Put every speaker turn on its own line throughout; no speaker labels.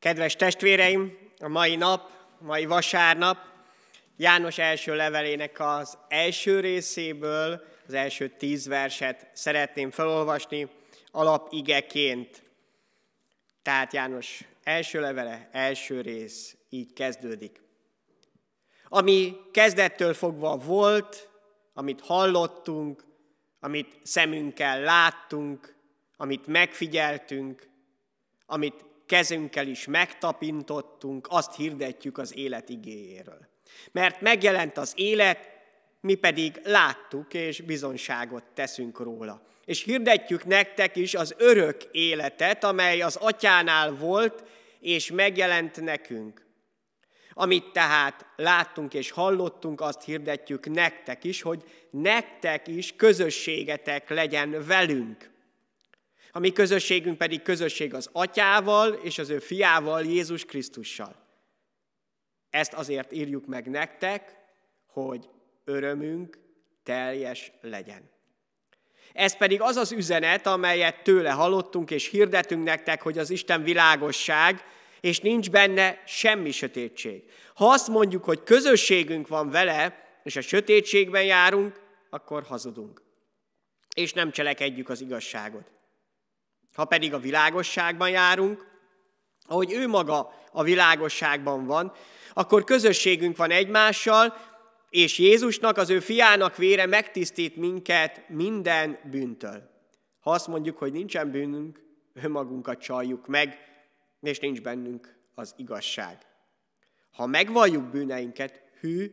Kedves testvéreim, a mai nap, mai vasárnap János első levelének az első részéből az első tíz verset szeretném felolvasni alapigeként. Tehát János első levele, első rész így kezdődik. Ami kezdettől fogva volt, amit hallottunk, amit szemünkkel láttunk, amit megfigyeltünk, amit kezünkkel is megtapintottunk, azt hirdetjük az élet igéjéről. Mert megjelent az élet, mi pedig láttuk és bizonságot teszünk róla. És hirdetjük nektek is az örök életet, amely az atyánál volt, és megjelent nekünk. Amit tehát láttunk és hallottunk, azt hirdetjük nektek is, hogy nektek is közösségetek legyen velünk. A mi közösségünk pedig közösség az atyával és az ő fiával, Jézus Krisztussal. Ezt azért írjuk meg nektek, hogy örömünk teljes legyen. Ez pedig az az üzenet, amelyet tőle hallottunk és hirdetünk nektek, hogy az Isten világosság, és nincs benne semmi sötétség. Ha azt mondjuk, hogy közösségünk van vele, és a sötétségben járunk, akkor hazudunk. És nem cselekedjük az igazságot. Ha pedig a világosságban járunk, ahogy ő maga a világosságban van, akkor közösségünk van egymással, és Jézusnak, az ő fiának vére megtisztít minket minden bűntől. Ha azt mondjuk, hogy nincsen bűnünk, önmagunkat csaljuk meg, és nincs bennünk az igazság. Ha megvalljuk bűneinket, hű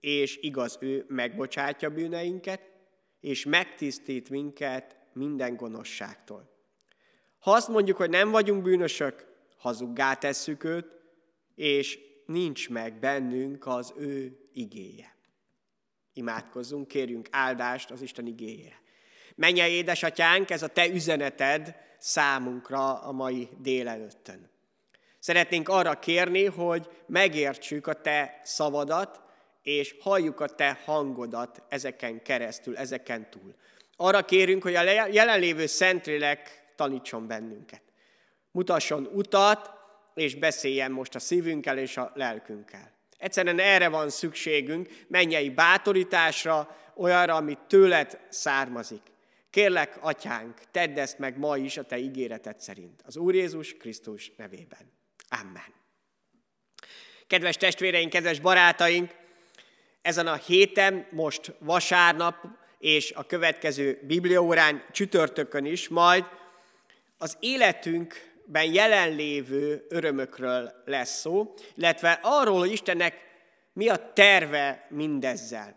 és igaz ő megbocsátja bűneinket, és megtisztít minket minden gonoszságtól. Ha azt mondjuk, hogy nem vagyunk bűnösök, hazuggá tesszük őt, és nincs meg bennünk az ő igéje. Imádkozzunk, kérjünk áldást az Isten igéjére. Menje, édesatyánk, ez a te üzeneted számunkra a mai délelőttön. Szeretnénk arra kérni, hogy megértsük a te szavadat, és halljuk a te hangodat ezeken keresztül, ezeken túl. Arra kérünk, hogy a jelenlévő Szentlélek tanítson bennünket. Mutasson utat, és beszéljen most a szívünkkel és a lelkünkkel. Egyszerűen erre van szükségünk, mennyei bátorításra, olyanra, amit tőled származik. Kérlek, atyánk, tedd ezt meg ma is a te ígéreted szerint, az Úr Jézus Krisztus nevében. Amen. Kedves testvéreink, kedves barátaink, ezen a héten, most vasárnap és a következő bibliaórán csütörtökön is majd az életünkben jelenlévő örömökről lesz szó, illetve arról, hogy Istennek mi a terve mindezzel.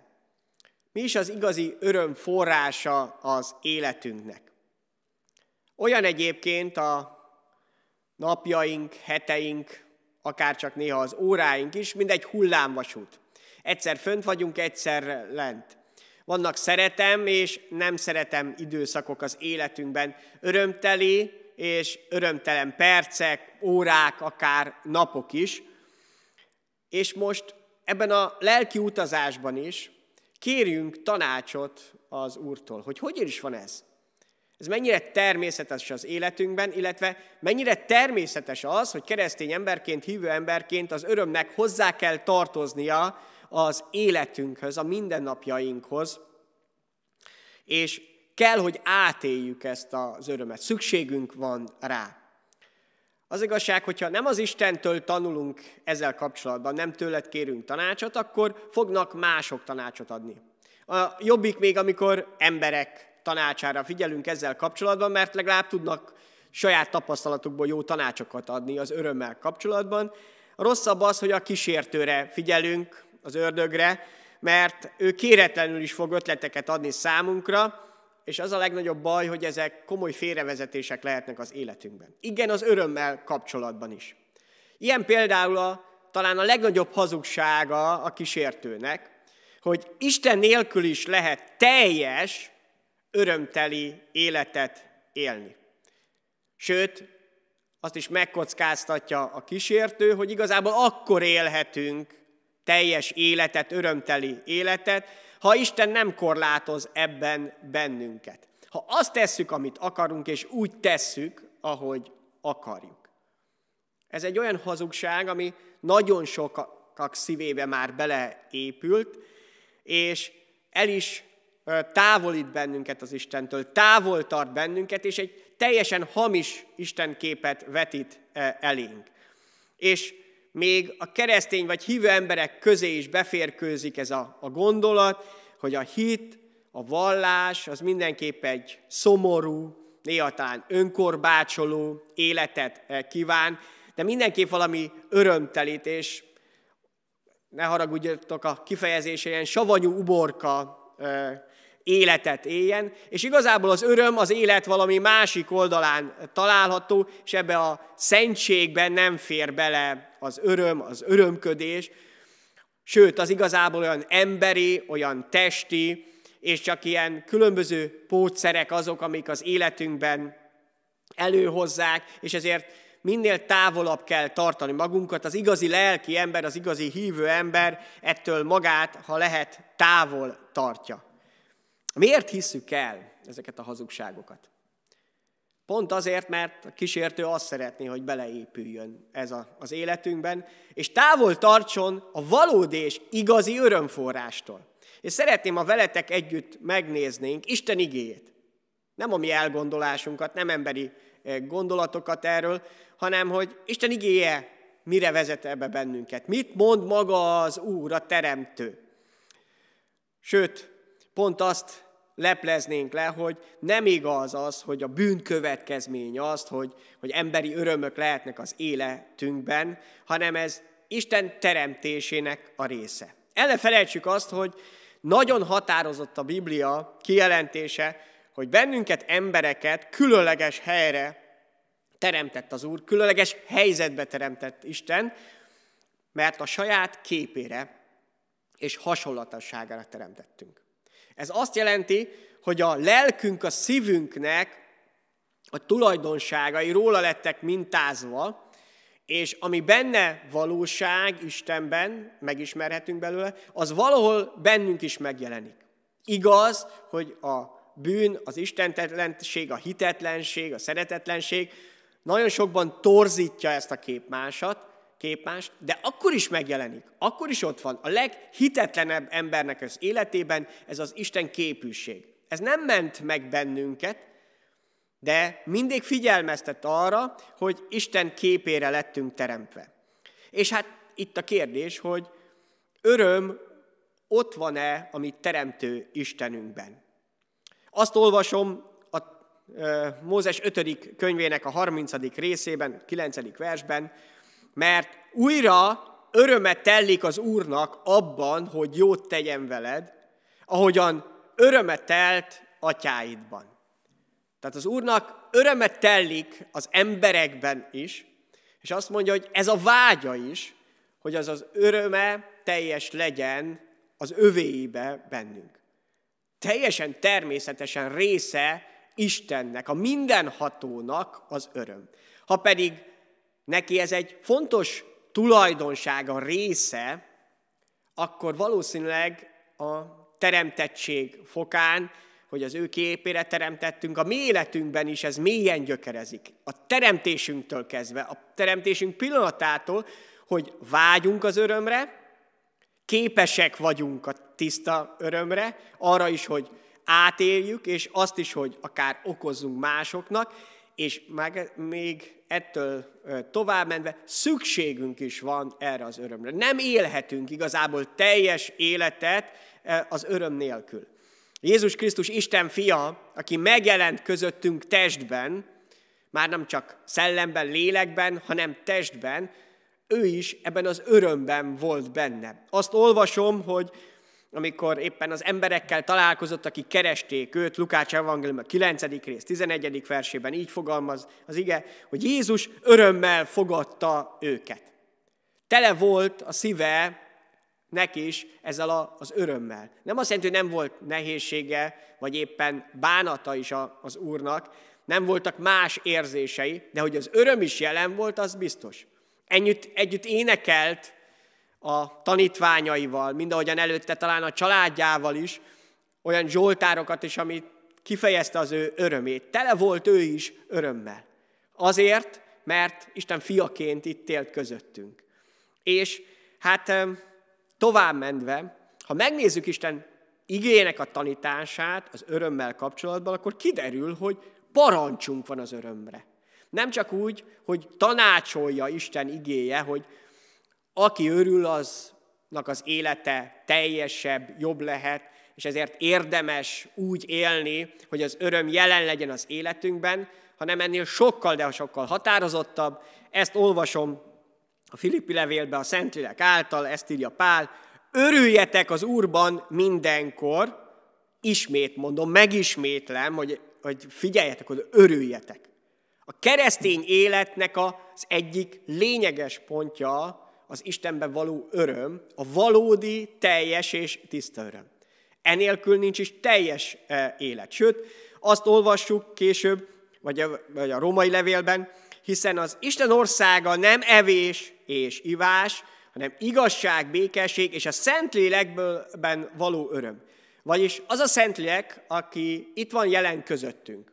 Mi is az igazi öröm forrása az életünknek. Olyan egyébként a napjaink, heteink, akár csak néha az óráink is, mint egy hullámvasút. Egyszer fönt vagyunk, egyszer lent. Vannak szeretem és nem szeretem időszakok az életünkben, örömteli és örömtelen percek, órák, akár napok is. És most ebben a lelki utazásban is kérjünk tanácsot az Úrtól, hogy hogyan is van ez. Ez mennyire természetes az életünkben, illetve mennyire természetes az, hogy keresztény emberként, hívő emberként az örömnek hozzá kell tartoznia az életünkhöz, a mindennapjainkhoz, és kell, hogy átéljük ezt az örömet. Szükségünk van rá. Az igazság, hogyha nem az Istentől tanulunk ezzel kapcsolatban, nem tőled kérünk tanácsot, akkor fognak mások tanácsot adni. A jobbik még, amikor emberek tanácsára figyelünk ezzel kapcsolatban, mert legalább tudnak saját tapasztalatukból jó tanácsokat adni az örömmel kapcsolatban. A rosszabb az, hogy a kísértőre figyelünk, az ördögre, mert ő kéretlenül is fog ötleteket adni számunkra, és az a legnagyobb baj, hogy ezek komoly félrevezetések lehetnek az életünkben. Igen, az örömmel kapcsolatban is. Ilyen például a, talán a legnagyobb hazugsága a kísértőnek, hogy Isten nélkül is lehet teljes, örömteli életet élni. Sőt, azt is megkockáztatja a kísértő, hogy igazából akkor élhetünk teljes életet, örömteli életet, ha Isten nem korlátoz ebben bennünket. Ha azt tesszük, amit akarunk, és úgy tesszük, ahogy akarjuk. Ez egy olyan hazugság, ami nagyon sokak szívébe már beleépült, és el is távolít bennünket az Istentől, távol tart bennünket, és egy teljesen hamis Isten képet vetít elénk. És még a keresztény vagy hívő emberek közé is beférkőzik ez a, a gondolat, hogy a hit, a vallás az mindenképp egy szomorú, néha talán önkorbácsoló életet eh, kíván, de mindenképp valami örömtelítés, és ne haragudjatok a kifejezésre, ilyen savanyú uborka eh, életet éljen, és igazából az öröm az élet valami másik oldalán található, és ebbe a szentségben nem fér bele az öröm, az örömködés, sőt, az igazából olyan emberi, olyan testi, és csak ilyen különböző pótszerek azok, amik az életünkben előhozzák, és ezért minél távolabb kell tartani magunkat. Az igazi lelki ember, az igazi hívő ember ettől magát, ha lehet, távol tartja. Miért hisszük el ezeket a hazugságokat? Pont azért, mert a kísértő azt szeretné, hogy beleépüljön ez a, az életünkben, és távol tartson a valódi és igazi örömforrástól. És szeretném, ha veletek együtt megnéznénk Isten igéjét. Nem a mi elgondolásunkat, nem emberi eh, gondolatokat erről, hanem hogy Isten igéje mire vezet ebbe bennünket. Mit mond maga az Úr, a Teremtő? Sőt, pont azt lepleznénk le, hogy nem igaz az, hogy a bűn következmény az, hogy, hogy emberi örömök lehetnek az életünkben, hanem ez Isten teremtésének a része. Ellen felejtsük azt, hogy nagyon határozott a Biblia kijelentése, hogy bennünket, embereket különleges helyre teremtett az Úr, különleges helyzetbe teremtett Isten, mert a saját képére és hasonlatosságára teremtettünk. Ez azt jelenti, hogy a lelkünk, a szívünknek a tulajdonságai róla lettek mintázva, és ami benne valóság Istenben, megismerhetünk belőle, az valahol bennünk is megjelenik. Igaz, hogy a bűn, az istentetlenség, a hitetlenség, a szeretetlenség nagyon sokban torzítja ezt a képmását, képmás, de akkor is megjelenik, akkor is ott van. A leghitetlenebb embernek az életében ez az Isten képűség. Ez nem ment meg bennünket, de mindig figyelmeztet arra, hogy Isten képére lettünk teremtve. És hát itt a kérdés, hogy öröm ott van-e a mi teremtő Istenünkben. Azt olvasom a Mózes 5. könyvének a 30. részében, 9. versben, mert újra örömet tellik az Úrnak abban, hogy jót tegyen veled, ahogyan örömet telt atyáidban. Tehát az Úrnak örömet tellik az emberekben is, és azt mondja, hogy ez a vágya is, hogy az az öröme teljes legyen az övéibe bennünk. Teljesen természetesen része Istennek, a mindenhatónak az öröm. Ha pedig neki ez egy fontos tulajdonsága, része, akkor valószínűleg a teremtettség fokán, hogy az ő képére teremtettünk, a mi életünkben is ez mélyen gyökerezik. A teremtésünktől kezdve, a teremtésünk pillanatától, hogy vágyunk az örömre, képesek vagyunk a tiszta örömre, arra is, hogy átéljük, és azt is, hogy akár okozzunk másoknak, és még ettől tovább menve szükségünk is van erre az örömre. Nem élhetünk igazából teljes életet az öröm nélkül. Jézus Krisztus Isten fia, aki megjelent közöttünk testben, már nem csak szellemben, lélekben, hanem testben, ő is ebben az örömben volt benne. Azt olvasom, hogy amikor éppen az emberekkel találkozott, akik keresték őt, Lukács evangélium a 9. rész 11. versében így fogalmaz az ige, hogy Jézus örömmel fogadta őket. Tele volt a szíve neki is ezzel az örömmel. Nem azt jelenti, hogy nem volt nehézsége, vagy éppen bánata is az Úrnak, nem voltak más érzései, de hogy az öröm is jelen volt, az biztos. Ennyit, együtt énekelt a tanítványaival, mindahogyan előtte talán a családjával is, olyan zsoltárokat is, amit kifejezte az ő örömét. Tele volt ő is örömmel. Azért, mert Isten fiaként itt élt közöttünk. És hát tovább menve, ha megnézzük Isten igének a tanítását az örömmel kapcsolatban, akkor kiderül, hogy parancsunk van az örömre. Nem csak úgy, hogy tanácsolja Isten igéje, hogy aki örül, aznak az élete teljesebb, jobb lehet, és ezért érdemes úgy élni, hogy az öröm jelen legyen az életünkben, hanem ennél sokkal, de sokkal határozottabb. Ezt olvasom a Filippi levélben, a Szentlélek által, ezt írja Pál, örüljetek az Úrban mindenkor, ismét mondom, megismétlem, hogy, hogy figyeljetek hogy örüljetek. A keresztény életnek az egyik lényeges pontja az Istenben való öröm, a valódi, teljes és tiszta öröm. Enélkül nincs is teljes e, élet. Sőt, azt olvassuk később, vagy a, vagy a római levélben, hiszen az Isten országa nem evés és ivás, hanem igazság, békesség és a Szentlélekben való öröm. Vagyis az a Szentlélek, aki itt van jelen közöttünk,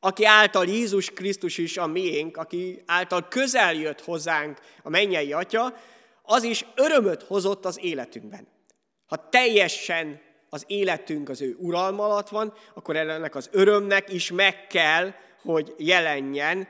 aki által Jézus Krisztus is a miénk, aki által közel jött hozzánk a mennyei Atya, az is örömöt hozott az életünkben. Ha teljesen az életünk az ő uralma alatt van, akkor ennek az örömnek is meg kell, hogy jelenjen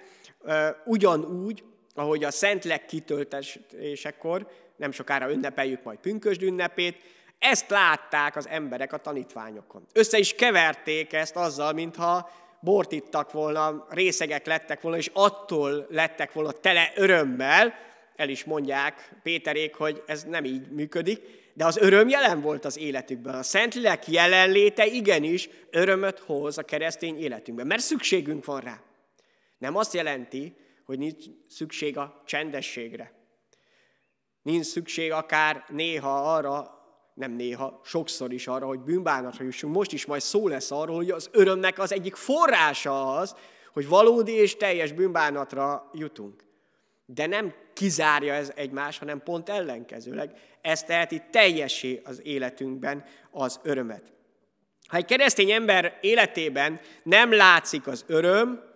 ugyanúgy, ahogy a Szent kitöltésekor, nem sokára ünnepeljük majd pünkösd ünnepét, ezt látták az emberek a tanítványokon. Össze is keverték ezt azzal, mintha bort ittak volna, részegek lettek volna, és attól lettek volna tele örömmel, el is mondják Péterék, hogy ez nem így működik, de az öröm jelen volt az életükben. A Szentlélek jelenléte igenis örömöt hoz a keresztény életünkben, mert szükségünk van rá. Nem azt jelenti, hogy nincs szükség a csendességre. Nincs szükség akár néha arra, nem néha, sokszor is arra, hogy bűnbánatra jussunk. Most is majd szó lesz arról, hogy az örömnek az egyik forrása az, hogy valódi és teljes bűnbánatra jutunk. De nem kizárja ez egymás, hanem pont ellenkezőleg. Ez teheti teljesé az életünkben az örömet. Ha egy keresztény ember életében nem látszik az öröm,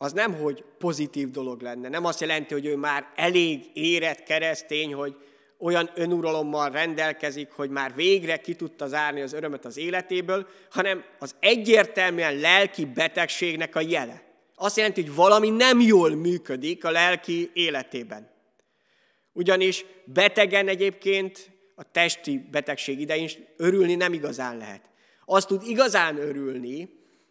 az nem, hogy pozitív dolog lenne. Nem azt jelenti, hogy ő már elég érett keresztény, hogy olyan önuralommal rendelkezik, hogy már végre ki tudta zárni az örömet az életéből, hanem az egyértelműen lelki betegségnek a jele azt jelenti, hogy valami nem jól működik a lelki életében. Ugyanis betegen egyébként a testi betegség idején örülni nem igazán lehet. Azt tud igazán örülni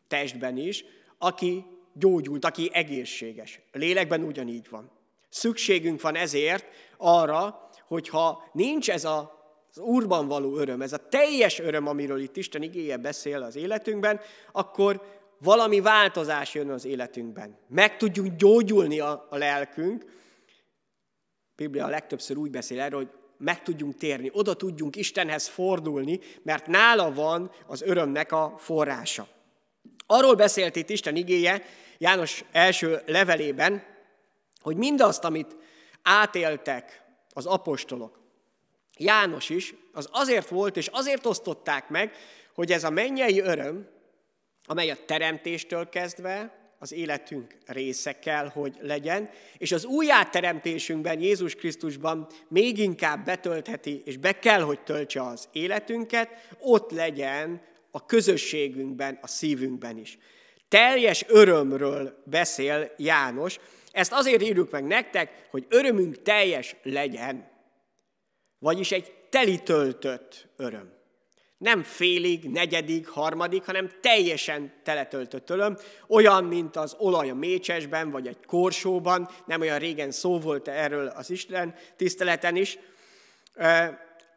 testben is, aki gyógyult, aki egészséges. A lélekben ugyanígy van. Szükségünk van ezért arra, hogyha nincs ez a az urban való öröm, ez a teljes öröm, amiről itt Isten igéje beszél az életünkben, akkor valami változás jön az életünkben. Meg tudjuk gyógyulni a, a lelkünk. A Biblia legtöbbször úgy beszél erről, hogy meg tudjunk térni, oda tudjunk Istenhez fordulni, mert nála van az örömnek a forrása. Arról beszélt itt Isten igéje János első levelében, hogy mindazt, amit átéltek az apostolok, János is, az azért volt, és azért osztották meg, hogy ez a mennyei öröm, amely a teremtéstől kezdve az életünk része kell, hogy legyen, és az újjáteremtésünkben, Jézus Krisztusban még inkább betöltheti, és be kell, hogy töltse az életünket, ott legyen a közösségünkben, a szívünkben is. Teljes örömről beszél János, ezt azért írjuk meg nektek, hogy örömünk teljes legyen. Vagyis egy teli töltött öröm. Nem félig, negyedik, harmadik, hanem teljesen teletöltött ölöm, olyan, mint az olaj a mécsesben, vagy egy korsóban, nem olyan régen szó volt erről az Isten tiszteleten is.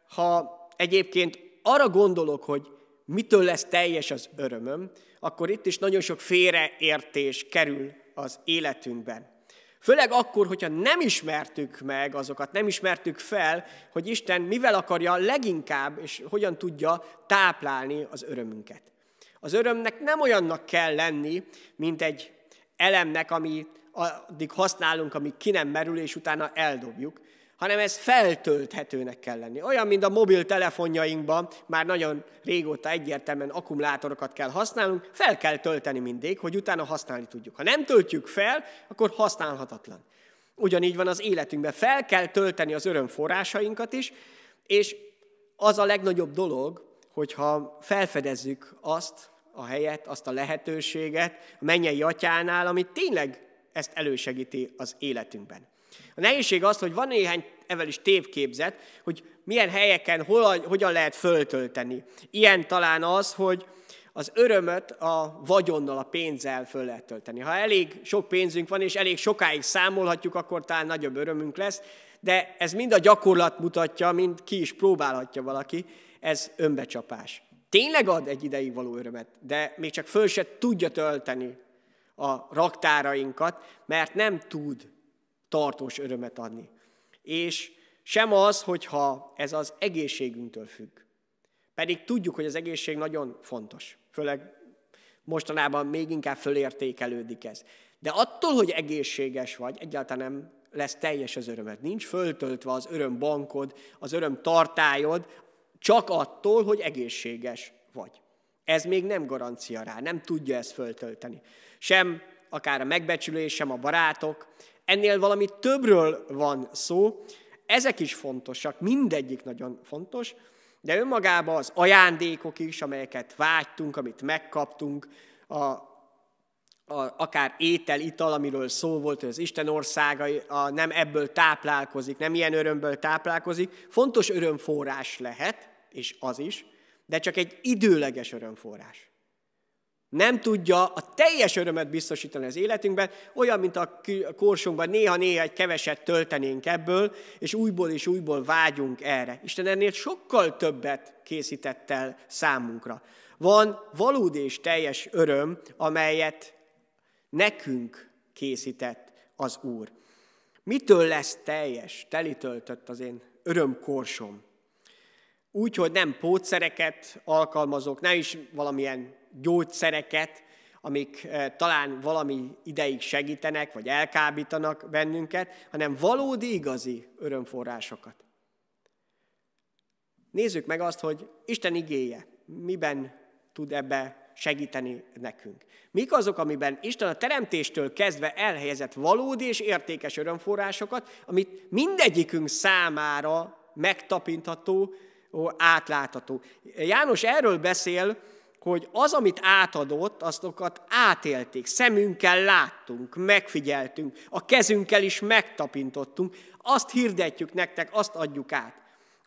Ha egyébként arra gondolok, hogy mitől lesz teljes az örömöm, akkor itt is nagyon sok félreértés kerül az életünkben. Főleg akkor, hogyha nem ismertük meg azokat, nem ismertük fel, hogy Isten mivel akarja leginkább, és hogyan tudja táplálni az örömünket. Az örömnek nem olyannak kell lenni, mint egy elemnek, ami addig használunk, amíg ki nem merül, és utána eldobjuk, hanem ez feltölthetőnek kell lenni. Olyan, mint a mobiltelefonjainkban, már nagyon régóta egyértelműen akkumulátorokat kell használnunk, fel kell tölteni mindig, hogy utána használni tudjuk. Ha nem töltjük fel, akkor használhatatlan. Ugyanígy van az életünkben, fel kell tölteni az öröm forrásainkat is, és az a legnagyobb dolog, hogyha felfedezzük azt a helyet, azt a lehetőséget a mennyei atyánál, amit tényleg ezt elősegíti az életünkben. A nehézség az, hogy van néhány evel is tévképzet, hogy milyen helyeken, hol, hogyan lehet föltölteni. Ilyen talán az, hogy az örömöt a vagyonnal, a pénzzel föl lehet tölteni. Ha elég sok pénzünk van, és elég sokáig számolhatjuk, akkor talán nagyobb örömünk lesz, de ez mind a gyakorlat mutatja, mind ki is próbálhatja valaki, ez önbecsapás. Tényleg ad egy ideig való örömet, de még csak föl se tudja tölteni a raktárainkat, mert nem tud tartós örömet adni. És sem az, hogyha ez az egészségünktől függ. Pedig tudjuk, hogy az egészség nagyon fontos. Főleg mostanában még inkább fölértékelődik ez. De attól, hogy egészséges vagy, egyáltalán nem lesz teljes az örömed. Nincs föltöltve az bankod, az öröm tartályod, csak attól, hogy egészséges vagy. Ez még nem garancia rá, nem tudja ezt föltölteni. Sem akár a megbecsülés, sem a barátok, ennél valami többről van szó. Ezek is fontosak, mindegyik nagyon fontos, de önmagában az ajándékok is, amelyeket vágytunk, amit megkaptunk, a a, akár étel, ital, amiről szó volt, hogy az Isten országa a, nem ebből táplálkozik, nem ilyen örömből táplálkozik. Fontos örömforrás lehet, és az is, de csak egy időleges örömforrás nem tudja a teljes örömet biztosítani az életünkben, olyan, mint a korsunkban néha-néha egy keveset töltenénk ebből, és újból és újból vágyunk erre. Isten ennél sokkal többet készített el számunkra. Van valódi és teljes öröm, amelyet nekünk készített az Úr. Mitől lesz teljes, telitöltött az én örömkorsom? Úgy, hogy nem pótszereket alkalmazok, nem is valamilyen gyógyszereket, amik eh, talán valami ideig segítenek, vagy elkábítanak bennünket, hanem valódi, igazi örömforrásokat. Nézzük meg azt, hogy Isten igéje miben tud ebbe segíteni nekünk. Mik azok, amiben Isten a teremtéstől kezdve elhelyezett valódi és értékes örömforrásokat, amit mindegyikünk számára megtapintható, átlátható. János erről beszél, hogy az, amit átadott, aztokat átélték, szemünkkel láttunk, megfigyeltünk, a kezünkkel is megtapintottunk, azt hirdetjük nektek, azt adjuk át.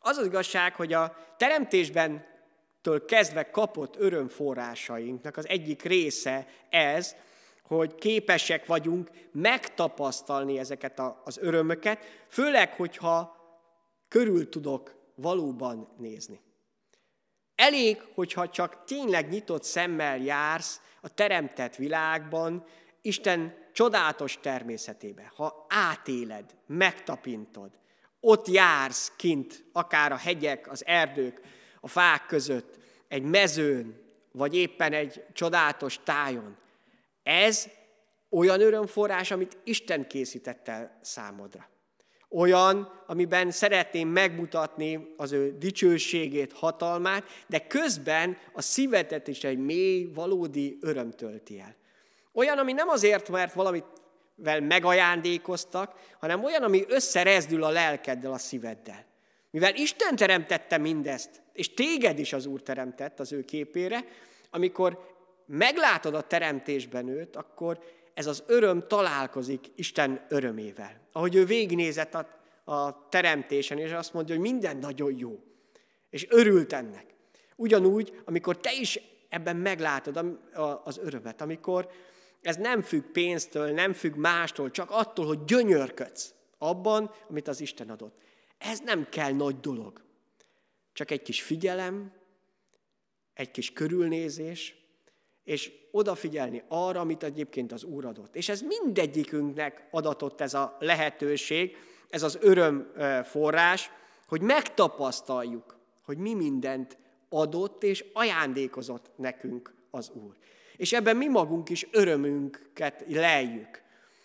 Az az igazság, hogy a teremtésben től kezdve kapott örömforrásainknak az egyik része ez, hogy képesek vagyunk megtapasztalni ezeket az örömöket, főleg, hogyha körül tudok valóban nézni. Elég, hogyha csak tényleg nyitott szemmel jársz a teremtett világban, Isten csodálatos természetébe, ha átéled, megtapintod, ott jársz kint, akár a hegyek, az erdők, a fák között, egy mezőn, vagy éppen egy csodálatos tájon. Ez olyan örömforrás, amit Isten készített el számodra olyan, amiben szeretném megmutatni az ő dicsőségét, hatalmát, de közben a szívetet is egy mély, valódi öröm tölti el. Olyan, ami nem azért, mert valamit vel megajándékoztak, hanem olyan, ami összerezdül a lelkeddel, a szíveddel. Mivel Isten teremtette mindezt, és téged is az Úr teremtett az ő képére, amikor meglátod a teremtésben őt, akkor ez az öröm találkozik Isten örömével. Ahogy ő végignézett a, a teremtésen, és azt mondja, hogy minden nagyon jó, és örült ennek. Ugyanúgy, amikor te is ebben meglátod az örömet, amikor ez nem függ pénztől, nem függ mástól, csak attól, hogy gyönyörködsz abban, amit az Isten adott. Ez nem kell nagy dolog. Csak egy kis figyelem, egy kis körülnézés, és odafigyelni arra, amit egyébként az Úr adott. És ez mindegyikünknek adatott ez a lehetőség, ez az öröm forrás, hogy megtapasztaljuk, hogy mi mindent adott és ajándékozott nekünk az Úr. És ebben mi magunk is örömünket lejjük.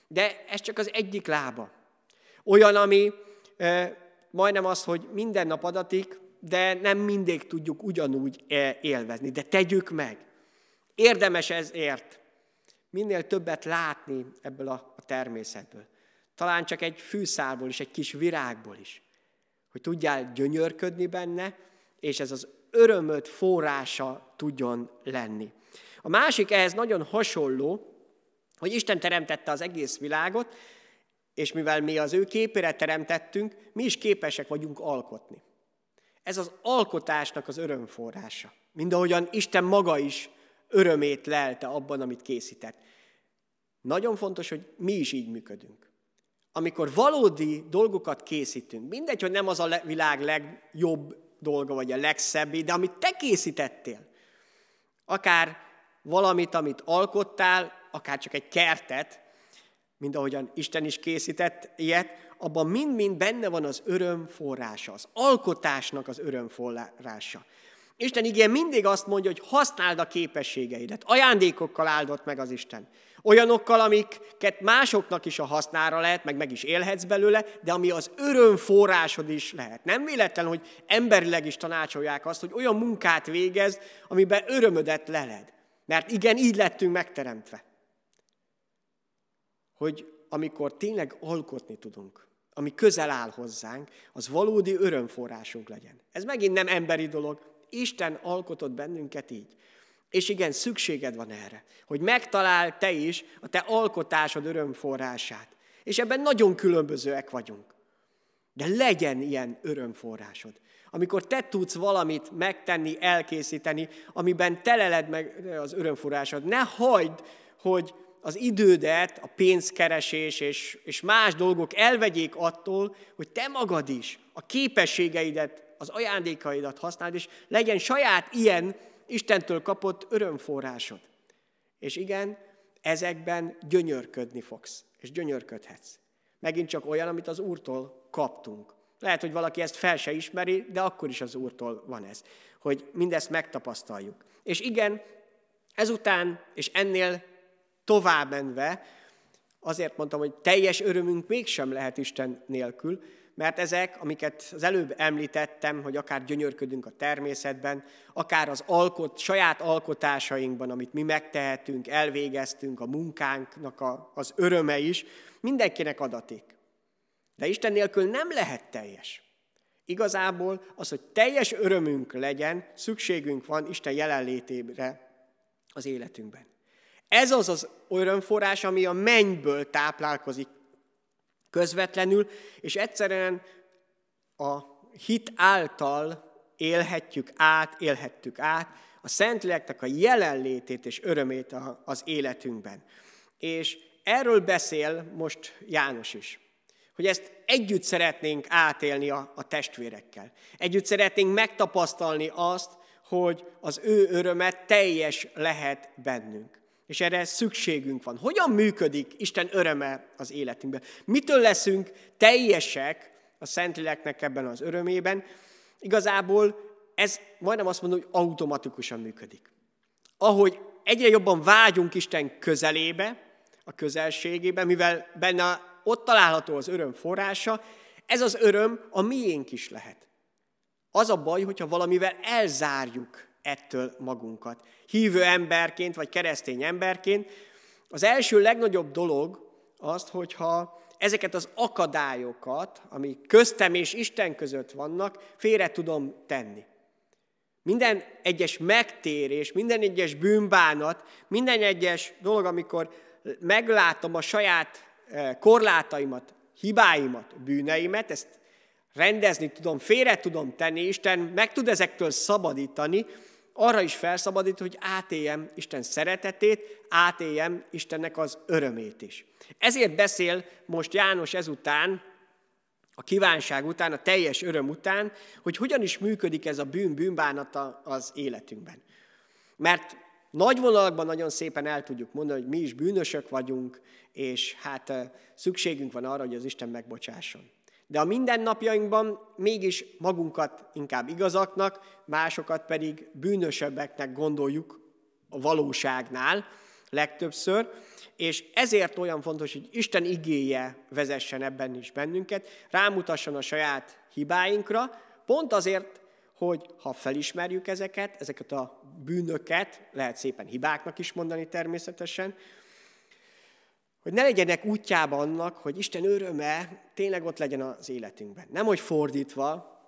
De ez csak az egyik lába. Olyan, ami majdnem az, hogy minden nap adatik, de nem mindig tudjuk ugyanúgy élvezni. De tegyük meg. Érdemes ezért minél többet látni ebből a természetből. Talán csak egy fűszálból is, egy kis virágból is. Hogy tudjál gyönyörködni benne, és ez az örömöd forrása tudjon lenni. A másik ehhez nagyon hasonló, hogy Isten teremtette az egész világot, és mivel mi az ő képére teremtettünk, mi is képesek vagyunk alkotni. Ez az alkotásnak az örömforrása. Mindahogyan Isten maga is örömét lelte abban, amit készített. Nagyon fontos, hogy mi is így működünk. Amikor valódi dolgokat készítünk, mindegy, hogy nem az a világ legjobb dolga, vagy a legszebb, de amit te készítettél, akár valamit, amit alkottál, akár csak egy kertet, mint ahogyan Isten is készített ilyet, abban mind-mind benne van az öröm forrása, az alkotásnak az öröm forrása. Isten igen mindig azt mondja, hogy használd a képességeidet. Ajándékokkal áldott meg az Isten. Olyanokkal, amiket másoknak is a hasznára lehet, meg meg is élhetsz belőle, de ami az öröm forrásod is lehet. Nem véletlen, hogy emberileg is tanácsolják azt, hogy olyan munkát végez, amiben örömödet leled. Mert igen, így lettünk megteremtve. Hogy amikor tényleg alkotni tudunk, ami közel áll hozzánk, az valódi örömforrásunk legyen. Ez megint nem emberi dolog, Isten alkotott bennünket így. És igen, szükséged van erre, hogy megtalál te is a te alkotásod örömforrását. És ebben nagyon különbözőek vagyunk. De legyen ilyen örömforrásod. Amikor te tudsz valamit megtenni, elkészíteni, amiben teleled meg az örömforrásod, ne hagyd, hogy az idődet, a pénzkeresés és, és más dolgok elvegyék attól, hogy te magad is a képességeidet az ajándékaidat használd, és legyen saját ilyen Istentől kapott örömforrásod. És igen, ezekben gyönyörködni fogsz, és gyönyörködhetsz. Megint csak olyan, amit az Úrtól kaptunk. Lehet, hogy valaki ezt fel se ismeri, de akkor is az Úrtól van ez, hogy mindezt megtapasztaljuk. És igen, ezután és ennél tovább menve, Azért mondtam, hogy teljes örömünk mégsem lehet Isten nélkül, mert ezek, amiket az előbb említettem, hogy akár gyönyörködünk a természetben, akár az alkot, saját alkotásainkban, amit mi megtehetünk, elvégeztünk, a munkánknak a, az öröme is, mindenkinek adatik. De Isten nélkül nem lehet teljes. Igazából az, hogy teljes örömünk legyen, szükségünk van Isten jelenlétére az életünkben. Ez az az örömforrás, ami a mennyből táplálkozik közvetlenül, és egyszerűen a hit által élhetjük át, élhettük át a Szentléleknek a jelenlétét és örömét az életünkben. És erről beszél most János is, hogy ezt együtt szeretnénk átélni a, a testvérekkel. Együtt szeretnénk megtapasztalni azt, hogy az ő öröme teljes lehet bennünk. És erre szükségünk van. Hogyan működik Isten öröme az életünkben? Mitől leszünk teljesek a Szentléleknek ebben az örömében? Igazából ez majdnem azt mondom, hogy automatikusan működik. Ahogy egyre jobban vágyunk Isten közelébe, a közelségébe, mivel benne ott található az öröm forrása, ez az öröm a miénk is lehet. Az a baj, hogyha valamivel elzárjuk ettől magunkat. Hívő emberként, vagy keresztény emberként az első legnagyobb dolog azt, hogyha ezeket az akadályokat, ami köztem és Isten között vannak, félre tudom tenni. Minden egyes megtérés, minden egyes bűnbánat, minden egyes dolog, amikor meglátom a saját eh, korlátaimat, hibáimat, bűneimet, ezt rendezni tudom, félre tudom tenni, Isten meg tud ezektől szabadítani, arra is felszabadít, hogy átéljem Isten szeretetét, átéljem Istennek az örömét is. Ezért beszél most János ezután, a kívánság után, a teljes öröm után, hogy hogyan is működik ez a bűn bűnbánata az életünkben. Mert nagy vonalakban nagyon szépen el tudjuk mondani, hogy mi is bűnösök vagyunk, és hát szükségünk van arra, hogy az Isten megbocsásson de a mindennapjainkban mégis magunkat inkább igazaknak, másokat pedig bűnösebbeknek gondoljuk a valóságnál legtöbbször, és ezért olyan fontos, hogy Isten igéje vezessen ebben is bennünket, rámutasson a saját hibáinkra, pont azért, hogy ha felismerjük ezeket, ezeket a bűnöket, lehet szépen hibáknak is mondani természetesen, hogy ne legyenek útjában annak, hogy Isten öröme tényleg ott legyen az életünkben. Nem, hogy fordítva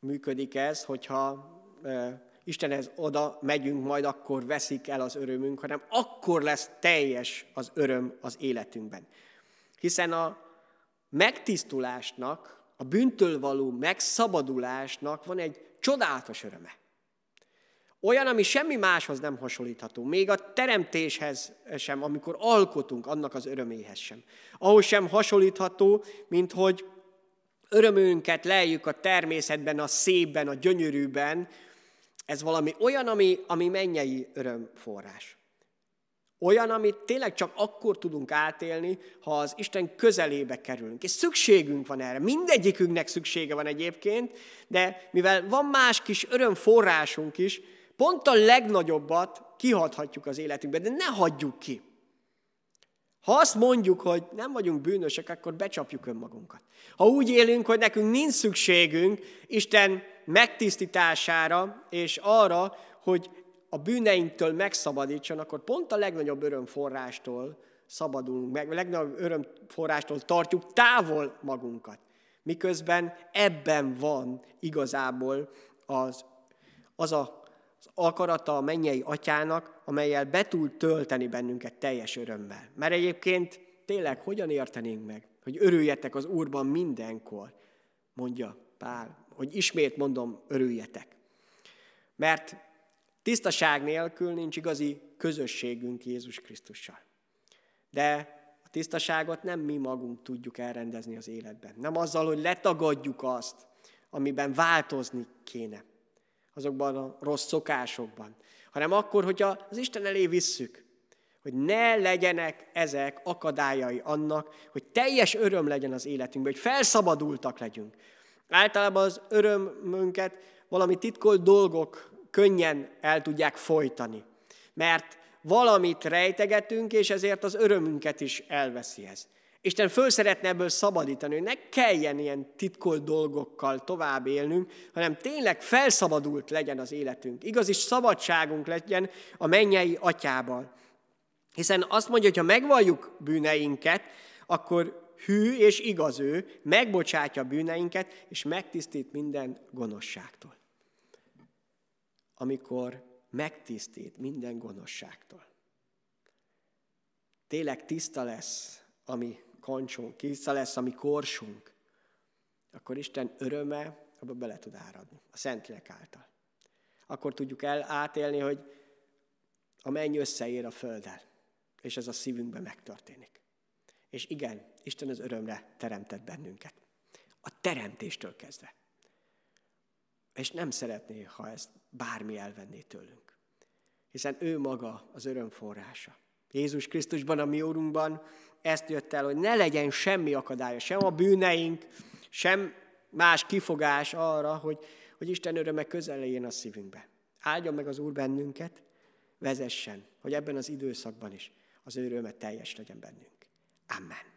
működik ez, hogyha Istenhez oda megyünk, majd akkor veszik el az örömünk, hanem akkor lesz teljes az öröm az életünkben. Hiszen a megtisztulásnak, a bűntől való megszabadulásnak van egy csodálatos öröme. Olyan, ami semmi máshoz nem hasonlítható, még a teremtéshez sem, amikor alkotunk, annak az öröméhez sem. Ahhoz sem hasonlítható, mint hogy örömünket lejjük a természetben, a szépben, a gyönyörűben. Ez valami olyan, ami, ami mennyei örömforrás. Olyan, amit tényleg csak akkor tudunk átélni, ha az Isten közelébe kerülünk. És szükségünk van erre. Mindegyikünknek szüksége van egyébként, de mivel van más kis örömforrásunk is, Pont a legnagyobbat kihadhatjuk az életünkbe, de ne hagyjuk ki. Ha azt mondjuk, hogy nem vagyunk bűnösek, akkor becsapjuk önmagunkat. Ha úgy élünk, hogy nekünk nincs szükségünk Isten megtisztítására és arra, hogy a bűneinktől megszabadítson, akkor pont a legnagyobb örömforrástól szabadulunk meg, a legnagyobb örömforrástól tartjuk távol magunkat. Miközben ebben van igazából az, az a akarata a mennyei atyának, amelyel be tud tölteni bennünket teljes örömmel. Mert egyébként tényleg hogyan értenénk meg, hogy örüljetek az Úrban mindenkor, mondja Pál, hogy ismét mondom, örüljetek. Mert tisztaság nélkül nincs igazi közösségünk Jézus Krisztussal. De a tisztaságot nem mi magunk tudjuk elrendezni az életben. Nem azzal, hogy letagadjuk azt, amiben változni kéne, azokban a rossz szokásokban, hanem akkor, hogyha az Isten elé visszük, hogy ne legyenek ezek akadályai annak, hogy teljes öröm legyen az életünkben, hogy felszabadultak legyünk. Általában az örömünket valami titkolt dolgok könnyen el tudják folytani, mert valamit rejtegetünk, és ezért az örömünket is elveszi ez. Isten föl szeretne ebből szabadítani, hogy ne kelljen ilyen titkolt dolgokkal tovább élnünk, hanem tényleg felszabadult legyen az életünk. Igazi szabadságunk legyen a mennyei atyában. Hiszen azt mondja, hogy ha megvalljuk bűneinket, akkor hű és igaz ő, megbocsátja bűneinket, és megtisztít minden gonoszságtól. Amikor megtisztít minden gonoszságtól. Tényleg tiszta lesz ami kancsunk, készen lesz a mi korsunk, akkor Isten öröme abba bele tud áradni, a Szentlélek által. Akkor tudjuk el, átélni, hogy a menny összeér a földdel, és ez a szívünkben megtörténik. És igen, Isten az örömre teremtett bennünket. A teremtéstől kezdve. És nem szeretné, ha ezt bármi elvenné tőlünk. Hiszen ő maga az öröm forrása. Jézus Krisztusban, a mi úrunkban ezt jött el, hogy ne legyen semmi akadálya, sem a bűneink, sem más kifogás arra, hogy, hogy Isten öröme közel a szívünkbe. Áldjon meg az Úr bennünket, vezessen, hogy ebben az időszakban is az öröme teljes legyen bennünk. Amen.